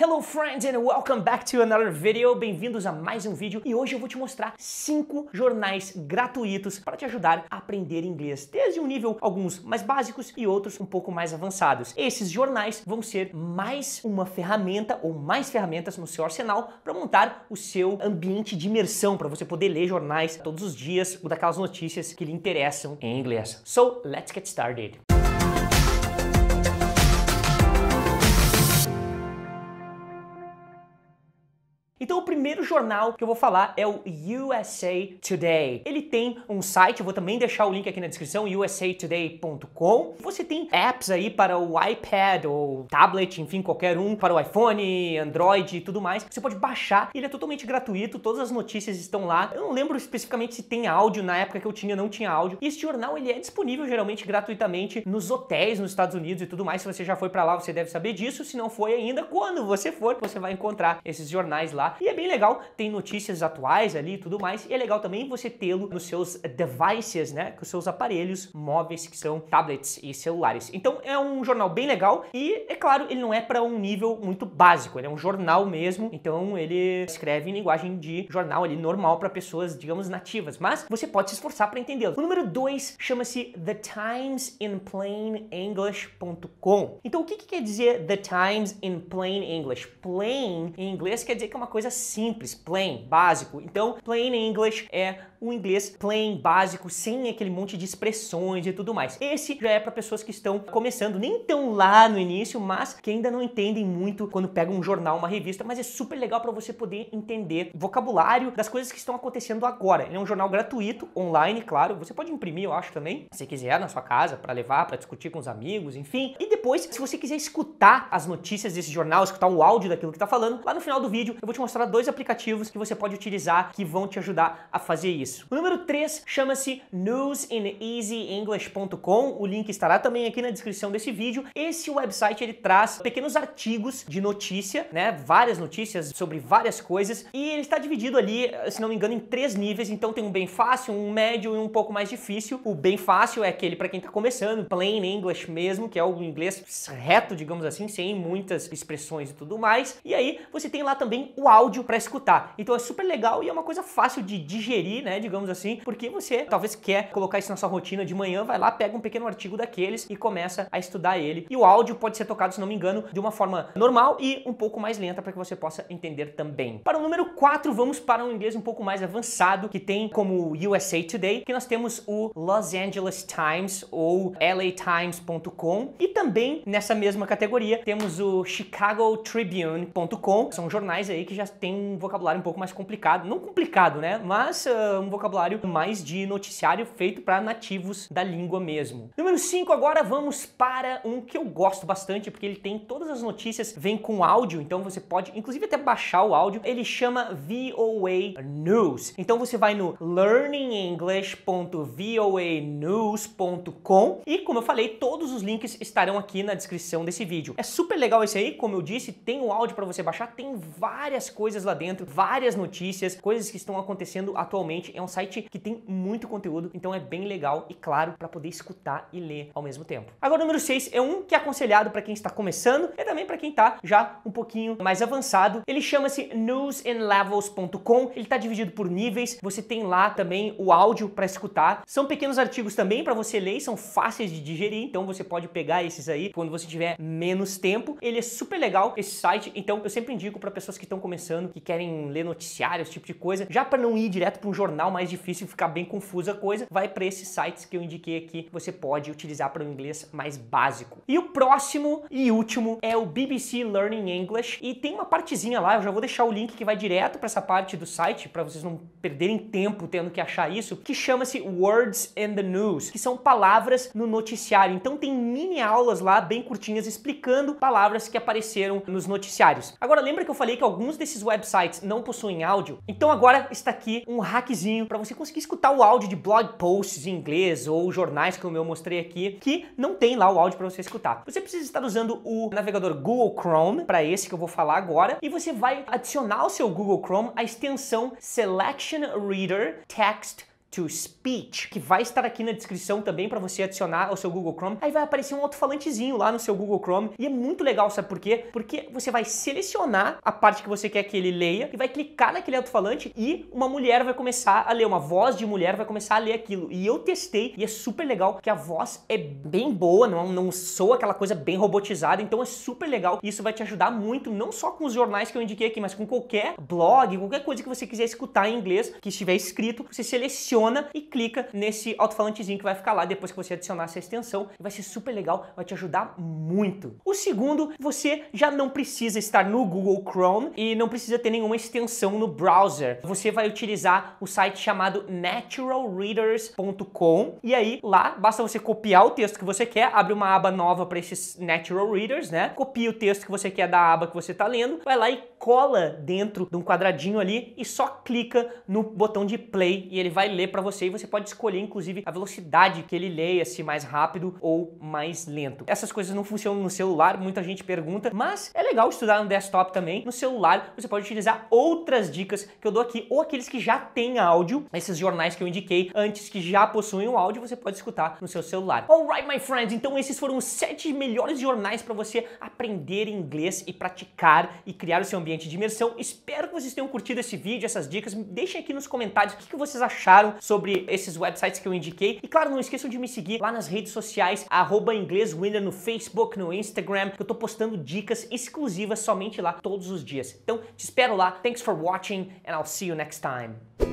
Hello friends and welcome back to another video. Bem-vindos a mais um vídeo e hoje eu vou te mostrar cinco jornais gratuitos para te ajudar a aprender inglês, desde um nível alguns mais básicos e outros um pouco mais avançados. Esses jornais vão ser mais uma ferramenta ou mais ferramentas no seu arsenal para montar o seu ambiente de imersão para você poder ler jornais todos os dias ou daquelas notícias que lhe interessam em inglês. So, let's get started. Então, o primeiro jornal que eu vou falar é o USA Today. Ele tem um site, eu vou também deixar o link aqui na descrição, usatoday.com. Você tem apps aí para o iPad ou tablet, enfim, qualquer um, para o iPhone, Android e tudo mais. Você pode baixar, ele é totalmente gratuito, todas as notícias estão lá. Eu não lembro especificamente se tem áudio, na época que eu tinha não tinha áudio. E este jornal, ele é disponível geralmente gratuitamente nos hotéis nos Estados Unidos e tudo mais. Se você já foi para lá, você deve saber disso. Se não foi ainda, quando você for, você vai encontrar esses jornais lá Tá? E é bem legal, tem notícias atuais ali e tudo mais, e é legal também você tê-lo nos seus devices, né? Com os seus aparelhos móveis que são tablets e celulares. Então é um jornal bem legal e, é claro, ele não é para um nível muito básico, ele é um jornal mesmo, então ele escreve em linguagem de jornal ali normal para pessoas, digamos, nativas, mas você pode se esforçar para entendê-lo. O número 2 chama-se The Times in Plain English.com. Então o que, que quer dizer The Times in Plain English? Plain em inglês quer dizer que é uma coisa coisa simples, plain, básico. Então, plain English é o inglês plain, básico, sem aquele monte de expressões e tudo mais. Esse já é para pessoas que estão começando, nem tão lá no início, mas que ainda não entendem muito quando pegam um jornal, uma revista, mas é super legal para você poder entender vocabulário das coisas que estão acontecendo agora. Ele é um jornal gratuito, online, claro. Você pode imprimir, eu acho também, se quiser, na sua casa, para levar, para discutir com os amigos, enfim. E depois, se você quiser escutar as notícias desse jornal, escutar o áudio daquilo que tá falando, lá no final do vídeo eu vou te mostrar mostrar dois aplicativos que você pode utilizar que vão te ajudar a fazer isso. O número 3 chama-se newsineasyenglish.com. O link estará também aqui na descrição desse vídeo. Esse website ele traz pequenos artigos de notícia, né? Várias notícias sobre várias coisas e ele está dividido ali, se não me engano, em três níveis. Então tem um bem fácil, um médio e um pouco mais difícil. O bem fácil é aquele para quem está começando, plain English mesmo, que é o inglês reto, digamos assim, sem muitas expressões e tudo mais. E aí você tem lá também o áudio para escutar. Então é super legal e é uma coisa fácil de digerir, né, digamos assim, porque você talvez quer colocar isso na sua rotina de manhã, vai lá, pega um pequeno artigo daqueles e começa a estudar ele. E o áudio pode ser tocado, se não me engano, de uma forma normal e um pouco mais lenta para que você possa entender também. Para o número 4, vamos para um inglês um pouco mais avançado, que tem como USA Today, que nós temos o Los Angeles Times ou latimes.com e também nessa mesma categoria temos o chicagotribune.com, são jornais aí que já tem um vocabulário um pouco mais complicado, não complicado, né? Mas uh, um vocabulário mais de noticiário feito para nativos da língua mesmo. Número 5, agora vamos para um que eu gosto bastante, porque ele tem todas as notícias, vem com áudio, então você pode inclusive até baixar o áudio. Ele chama VOA News. Então você vai no learningenglish.voanews.com e como eu falei, todos os links estarão aqui na descrição desse vídeo. É super legal esse aí, como eu disse, tem o áudio para você baixar, tem várias coisas lá dentro, várias notícias, coisas que estão acontecendo atualmente. É um site que tem muito conteúdo, então é bem legal e claro para poder escutar e ler ao mesmo tempo. Agora, o número 6 é um que é aconselhado para quem está começando e também para quem está já um pouquinho mais avançado. Ele chama-se newsandlevels.com. Ele está dividido por níveis. Você tem lá também o áudio para escutar. São pequenos artigos também para você ler, são fáceis de digerir, então você pode pegar esses aí quando você tiver menos tempo. Ele é super legal esse site, então eu sempre indico para pessoas que estão começando que querem ler noticiário, esse tipo de coisa, já para não ir direto para um jornal mais difícil e ficar bem confusa a coisa, vai para esses sites que eu indiquei aqui, você pode utilizar para o inglês mais básico. E o próximo e último é o BBC Learning English e tem uma partezinha lá, eu já vou deixar o link que vai direto para essa parte do site para vocês não perderem tempo tendo que achar isso, que chama-se Words and the News, que são palavras no noticiário. Então tem mini aulas lá bem curtinhas explicando palavras que apareceram nos noticiários. Agora lembra que eu falei que alguns desses esses websites não possuem áudio, então agora está aqui um hackzinho para você conseguir escutar o áudio de blog posts em inglês ou jornais que eu mostrei aqui, que não tem lá o áudio para você escutar. Você precisa estar usando o navegador Google Chrome, para esse que eu vou falar agora, e você vai adicionar ao seu Google Chrome a extensão Selection Reader Text to Speech, que vai estar aqui na descrição também para você adicionar ao seu Google Chrome. Aí vai aparecer um alto-falantezinho lá no seu Google Chrome e é muito legal, sabe por quê? Porque você vai selecionar a parte que você quer que ele leia e vai clicar naquele alto-falante e uma mulher vai começar a ler, uma voz de mulher vai começar a ler aquilo. E eu testei e é super legal que a voz é bem boa, não, não soa aquela coisa bem robotizada, então é super legal. Isso vai te ajudar muito, não só com os jornais que eu indiquei aqui, mas com qualquer blog, qualquer coisa que você quiser escutar em inglês que estiver escrito, você seleciona e clica nesse alto-falantezinho que vai ficar lá depois que você adicionar essa extensão. Vai ser super legal, vai te ajudar muito. O segundo, você já não precisa estar no Google Chrome e não precisa ter nenhuma extensão no browser. Você vai utilizar o site chamado naturalreaders.com e aí lá basta você copiar o texto que você quer, abre uma aba nova para esses natural readers, né? Copia o texto que você quer da aba que você está lendo, vai lá e cola dentro de um quadradinho ali e só clica no botão de play e ele vai ler para você e você pode escolher inclusive a velocidade que ele leia, se mais rápido ou mais lento. Essas coisas não funcionam no celular, muita gente pergunta, mas é legal estudar no desktop também. No celular você pode utilizar outras dicas que eu dou aqui ou aqueles que já têm áudio, esses jornais que eu indiquei antes que já possuem o um áudio, você pode escutar no seu celular. Alright, my friends, então esses foram os sete melhores jornais para você aprender inglês e praticar e criar o seu ambiente ambiente de imersão. Espero que vocês tenham curtido esse vídeo, essas dicas. Deixem aqui nos comentários o que vocês acharam sobre esses websites que eu indiquei. E claro, não esqueçam de me seguir lá nas redes sociais, arroba no Facebook, no Instagram, que eu tô postando dicas exclusivas somente lá todos os dias. Então, te espero lá. Thanks for watching and I'll see you next time.